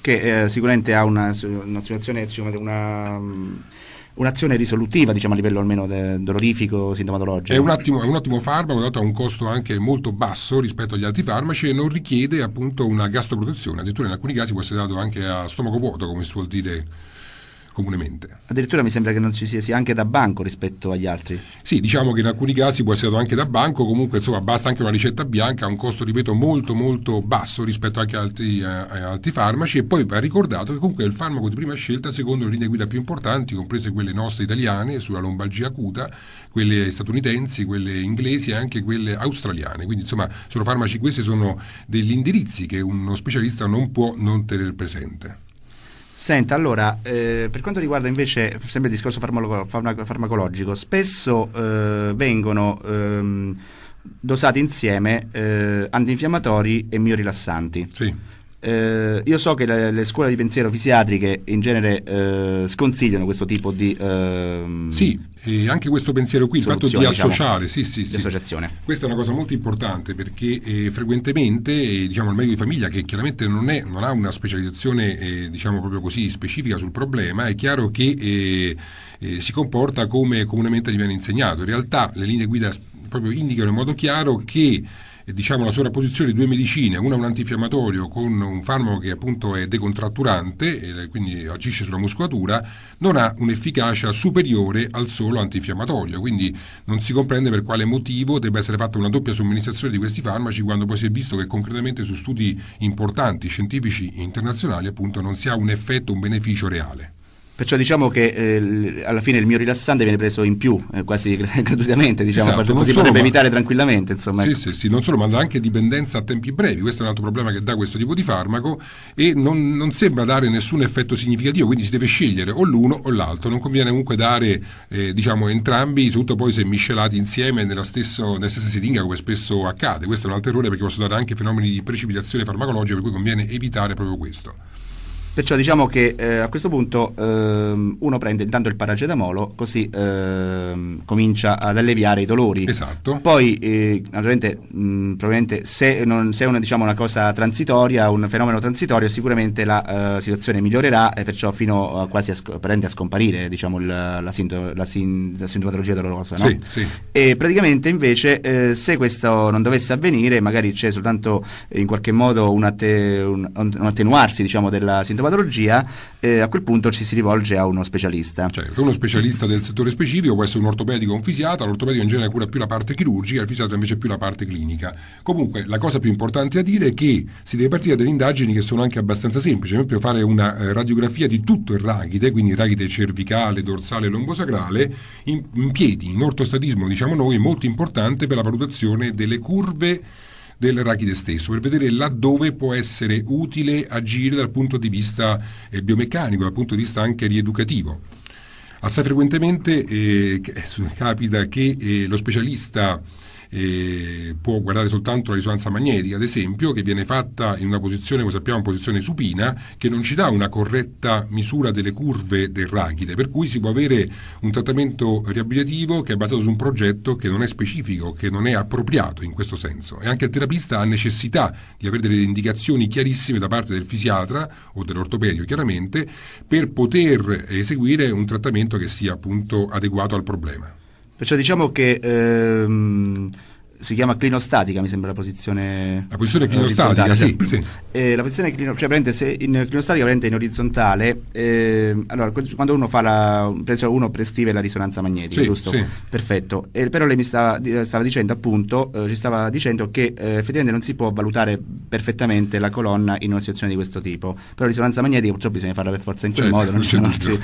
che eh, sicuramente ha una, un'associazione, una, mm, un'azione risolutiva diciamo, a livello almeno de, dolorifico, sintomatologico. È un, attimo, è un ottimo farmaco, dato a un costo anche molto basso rispetto agli altri farmaci e non richiede appunto una gastroprotezione, addirittura in alcuni casi può essere dato anche a stomaco vuoto, come si vuol dire comunemente. Addirittura mi sembra che non ci sia, sia anche da banco rispetto agli altri. Sì, diciamo che in alcuni casi può essere anche da banco, comunque insomma basta anche una ricetta bianca, ha un costo, ripeto, molto molto basso rispetto anche ad altri, eh, altri, farmaci e poi va ricordato che comunque è il farmaco di prima scelta secondo le linee guida più importanti, comprese quelle nostre italiane sulla lombalgia acuta, quelle statunitensi, quelle inglesi e anche quelle australiane. Quindi insomma sono farmaci, questi sono degli indirizzi che uno specialista non può non tenere presente. Senta, allora, eh, per quanto riguarda invece sempre il discorso farmacologico, spesso eh, vengono ehm, dosati insieme eh, antinfiammatori e miorilassanti. Sì. Eh, io so che le, le, scuole di pensiero fisiatriche in genere eh, sconsigliano questo tipo di... Ehm, sì, anche questo pensiero qui, il fatto di diciamo, associare, diciamo, sì, sì, di associazione. Questa è una cosa molto importante perché eh, frequentemente eh, diciamo, il medico di famiglia che chiaramente non, è, non ha una specializzazione eh, diciamo proprio così specifica sul problema, è chiaro che eh, si comporta come comunemente gli viene insegnato. In realtà le linee guida proprio indicano in modo chiaro che eh, diciamo, la sovrapposizione di due medicine, una un antinfiammatorio con un farmaco che appunto è decontratturante e quindi agisce sulla muscolatura, non ha un'efficacia superiore al solo antinfiammatorio, quindi non si comprende per quale motivo debba essere fatta una doppia somministrazione di questi farmaci quando poi si è visto che concretamente su studi importanti scientifici internazionali appunto non si ha un effetto, un beneficio reale. Perciò diciamo che eh, alla fine il mio rilassante viene preso in più, eh, quasi gratuitamente, diciamo, esatto, così solo, potrebbe ma... evitare tranquillamente. Insomma, sì, ecco. sì, sì, non solo, ma dà anche dipendenza a tempi brevi, questo è un altro problema che dà questo tipo di farmaco e non, non sembra dare nessun effetto significativo, quindi si deve scegliere o l'uno o l'altro, non conviene comunque dare eh, diciamo, entrambi, soprattutto poi se miscelati insieme nella, stesso, nella stessa siringa come spesso accade, questo è un altro errore perché possono dare anche fenomeni di precipitazione farmacologica per cui conviene evitare proprio questo. Perciò diciamo che eh, a questo punto ehm, uno prende intanto il paracetamolo, così ehm, comincia ad alleviare i dolori. Esatto. Poi, eh, naturalmente, mh, mm, probabilmente se, non, se è una, diciamo, una, cosa transitoria, un fenomeno transitorio, sicuramente la eh, situazione migliorerà e perciò fino a quasi a, sc- a scomparire diciamo, la, la, sinto- la, sin- la, sintomatologia dolorosa. No? Sì, sì. E praticamente invece eh, se questo non dovesse avvenire, magari c'è soltanto in qualche modo un, atte- un, un attenuarsi diciamo, della sintomatologia, endopatologia, eh, a quel punto ci si rivolge a uno specialista. Certo, uno specialista del settore specifico può essere un ortopedico o un fisiatra, l'ortopedico in genere cura più la parte chirurgica, il fisiatra invece più la parte clinica. Comunque la cosa più importante a dire è che si deve partire da delle indagini che sono anche abbastanza semplici, per esempio fare una eh, radiografia di tutto il raghide, quindi il rachide cervicale, dorsale e lombosacrale, in, in piedi, in ortostatismo diciamo noi, molto importante per la valutazione delle curve del rachide stesso, per vedere laddove può essere utile agire dal punto di vista eh, biomeccanico, dal punto di vista anche rieducativo. Assai frequentemente eh, eh capita che eh, lo specialista eh, può guardare soltanto la risonanza magnetica, ad esempio, che viene fatta in una posizione, come sappiamo, in posizione supina, che non ci dà una corretta misura delle curve del rachide, per cui si può avere un trattamento riabilitativo che è basato su un progetto che non è specifico, che non è appropriato in questo senso. E anche il terapista ha necessità di avere delle indicazioni chiarissime da parte del fisiatra o dell'ortopedio, chiaramente, per poter eseguire un trattamento che sia appunto adeguato al problema. Perciò diciamo che ehm, si chiama clinostatica, mi sembra la posizione. La posizione eh, clinostatica, la sì. sì. Eh, la posizione clino, cioè, se in clinostatica in orizzontale. Eh, allora, quando uno fa la. uno prescrive la risonanza magnetica, sì, giusto? Sì. Perfetto. Eh, però lei mi stava, eh, stava dicendo appunto, eh, ci stava dicendo che effettivamente non si può valutare perfettamente la colonna in una situazione di questo tipo. Però la risonanza magnetica purtroppo bisogna farla per forza in quel cioè, modo, non ci altri.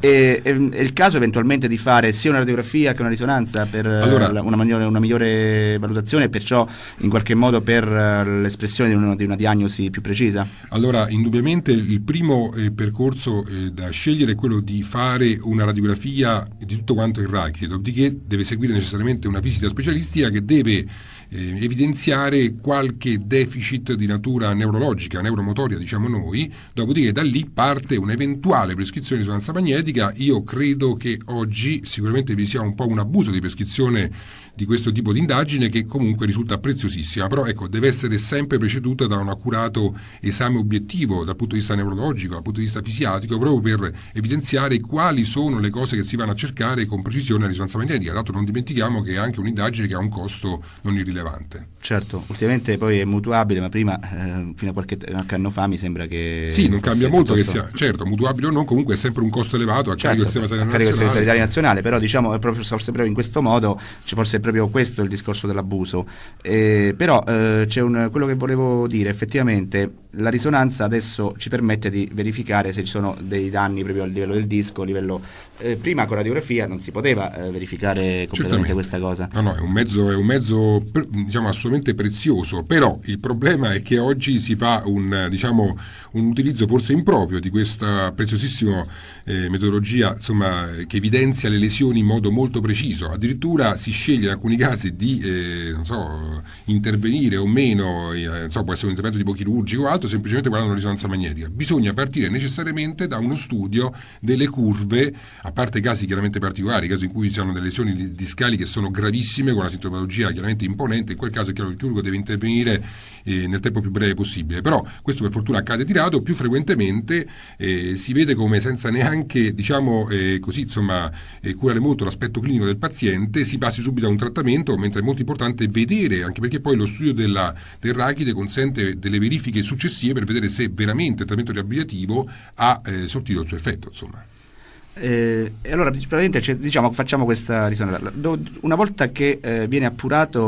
e, è, è il caso eventualmente di fare sia una radiografia che una risonanza per allora, la, una, maniore, una migliore valutazione e perciò in qualche modo per eh, l'espressione di una, di una, diagnosi più precisa? Allora, indubbiamente il primo eh, percorso eh, da scegliere è quello di fare una radiografia di tutto quanto il rachido, dopodiché deve seguire necessariamente una visita specialistica che deve eh, evidenziare qualche deficit di natura neurologica, neuromotoria diciamo noi, dopodiché da lì parte un'eventuale prescrizione di risonanza magnetica, io credo che oggi sicuramente vi sia un po' un abuso di prescrizione di questo tipo di indagine che comunque risulta preziosissima, però ecco, deve essere sempre preceduta da un accurato esame obiettivo dal punto di vista neurologico, dal punto di vista fisiatico, proprio per evidenziare quali sono le cose che si vanno a cercare con precisione a risonanza magnetica. Tanto non dimentichiamo che è anche un'indagine che ha un costo non irrilevante rilevante. Certo, ultimamente poi è mutuabile, ma prima, eh, fino a qualche anno fa, mi sembra che... Sì, non cambia molto piuttosto... che sia, certo, mutuabile o no, comunque è sempre un costo elevato a certo, carico del certo, Sistema Sanitario A carico del Sistema Sanitario Nazionale, però diciamo, proprio, forse proprio in questo modo, c'è forse proprio questo il discorso dell'abuso. Eh, però eh, c'è un, quello che volevo dire, effettivamente la risonanza adesso ci permette di verificare se ci sono dei danni proprio a livello del disco, a livello... Eh, prima con radiografia non si poteva eh, verificare completamente Certamente. questa cosa. No, no, è un mezzo, è un mezzo diciamo, assolutamente prezioso, però il problema è che oggi si fa un, diciamo, un utilizzo forse improprio di questa preziosissima eh, metodologia insomma, che evidenzia le lesioni in modo molto preciso. Addirittura si sceglie in alcuni casi di eh, so, intervenire o meno, eh, so, può essere un intervento tipo chirurgico o altro, fatto semplicemente guardando la risonanza magnetica, bisogna partire necessariamente da uno studio delle curve, a parte casi chiaramente particolari, casi in cui ci sono delle lesioni discali che sono gravissime, con la sintomatologia chiaramente imponente, in quel caso è chiaro che il chirurgo deve intervenire eh, nel tempo più breve possibile, però questo per fortuna accade di rado, più frequentemente eh, si vede come senza neanche, diciamo eh, così, insomma, eh, curare molto l'aspetto clinico del paziente, si passi subito a un trattamento, mentre è molto importante vedere, anche perché poi lo studio della, del rachide consente delle verifiche successive successive per vedere se veramente il trattamento riabilitativo ha eh, sortito il suo effetto. Insomma. Eh, e allora, praticamente, diciamo, facciamo questa risonanza. Una volta che eh, viene, appurato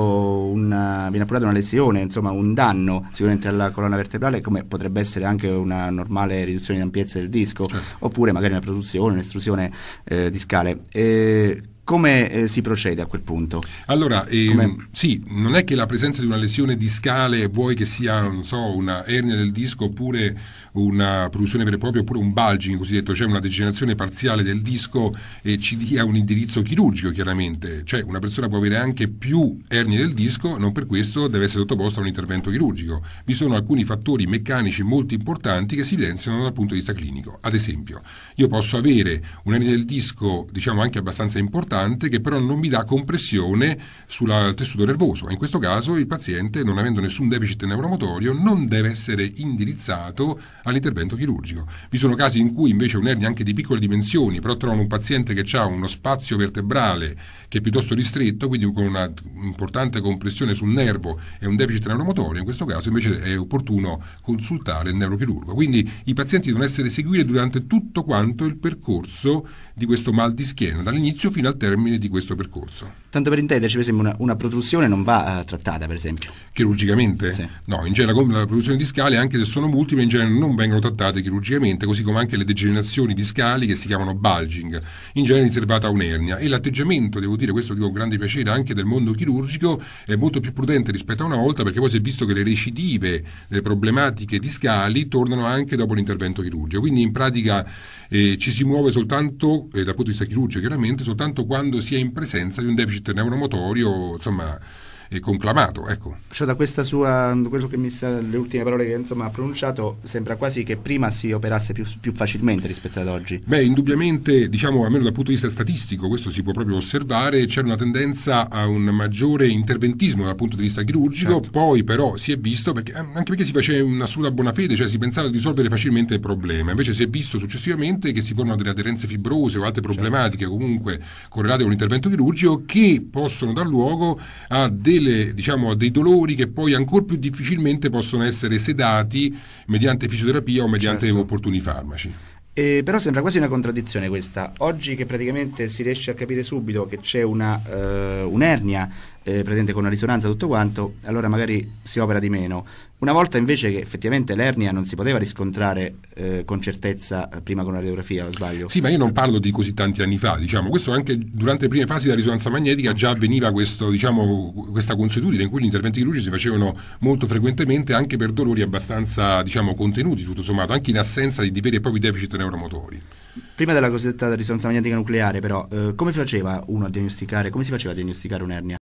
una, viene appurata una lesione, insomma un danno sicuramente alla colonna vertebrale, come potrebbe essere anche una normale riduzione di ampiezza del disco, certo. oppure magari una produzione, un'estrusione eh, discale, eh, come eh, si procede a quel punto? Allora, ehm, sì, non è che la presenza di una lesione discale, vuoi che sia so, una ernia del disco oppure una produzione vera e propria, oppure un bulging cosiddetto, cioè una degenerazione parziale del disco e ci dia un indirizzo chirurgico chiaramente, cioè una persona può avere anche più ernie del disco, non per questo deve essere sottoposta a un intervento chirurgico. Vi sono alcuni fattori meccanici molto importanti che si evidenziano dal punto di vista clinico. Ad esempio, io posso avere un'ernia del disco, diciamo anche abbastanza importante, importante che però non mi dà compressione sul tessuto nervoso. In questo caso il paziente, non avendo nessun deficit neuromotorio, non deve essere indirizzato all'intervento chirurgico. Vi sono casi in cui invece un'ernia anche di piccole dimensioni, però trovano un paziente che ha uno spazio vertebrale che è piuttosto ristretto, quindi con una importante compressione sul nervo e un deficit neuromotorio, in questo caso invece è opportuno consultare il neurochirurgo. Quindi i pazienti devono essere seguiti durante tutto quanto il percorso di questo mal di schiena, dall'inizio fino al tempo termine di questo percorso. Tanto per intenderci, per esempio, una, una protrusione non va uh, trattata, per esempio? Chirurgicamente? Sì. No, in genere la, la protrusione di anche se sono multiple, in genere non vengono trattate chirurgicamente, così come anche le degenerazioni discali che si chiamano bulging, in genere riservata a un'ernia. E l'atteggiamento, devo dire, questo dico con grande piacere, anche del mondo chirurgico è molto più prudente rispetto a una volta, perché poi si è visto che le recidive, le problematiche discali, tornano anche dopo l'intervento chirurgico. Quindi in pratica eh, ci si muove soltanto, eh, dal punto di vista chirurgico chiaramente, soltanto quando quando si è in presenza di un deficit neuromotorio, insomma, e conclamato. Ecco. Cioè, da questa sua, quello che mi sa, le ultime parole che insomma, ha pronunciato, sembra quasi che prima si operasse più, più, facilmente rispetto ad oggi. Beh, indubbiamente, diciamo, almeno dal punto di vista statistico, questo si può proprio osservare, c'era una tendenza a un maggiore interventismo dal punto di vista chirurgico, certo. poi però si è visto, perché, anche perché si faceva un'assoluta buona fede, cioè si pensava di risolvere facilmente il problema, invece si è visto successivamente che si formano delle aderenze fibrose o altre certo. problematiche certo. comunque correlate con l'intervento chirurgico che possono dar luogo a delle delle, diciamo, a dei dolori che poi ancora più difficilmente possono essere sedati mediante fisioterapia o mediante certo. opportuni farmaci. Eh, però sembra quasi una contraddizione questa. Oggi che praticamente si riesce a capire subito che c'è una, eh, un'ernia, eh, praticamente con una risonanza tutto quanto, allora magari si opera di meno. Una volta invece che effettivamente l'ernia non si poteva riscontrare eh, con certezza eh, prima con la radiografia, o sbaglio? Sì, ma io non parlo di così tanti anni fa, diciamo, questo anche durante le prime fasi della risonanza magnetica già avveniva questo, diciamo, questa consuetudine in cui gli interventi chirurgici si facevano molto frequentemente anche per dolori abbastanza diciamo, contenuti, tutto sommato, anche in assenza di veri e propri deficit neuromotori. Prima della cosiddetta risonanza magnetica nucleare, però, eh, come, come si faceva a diagnosticare un'ernia?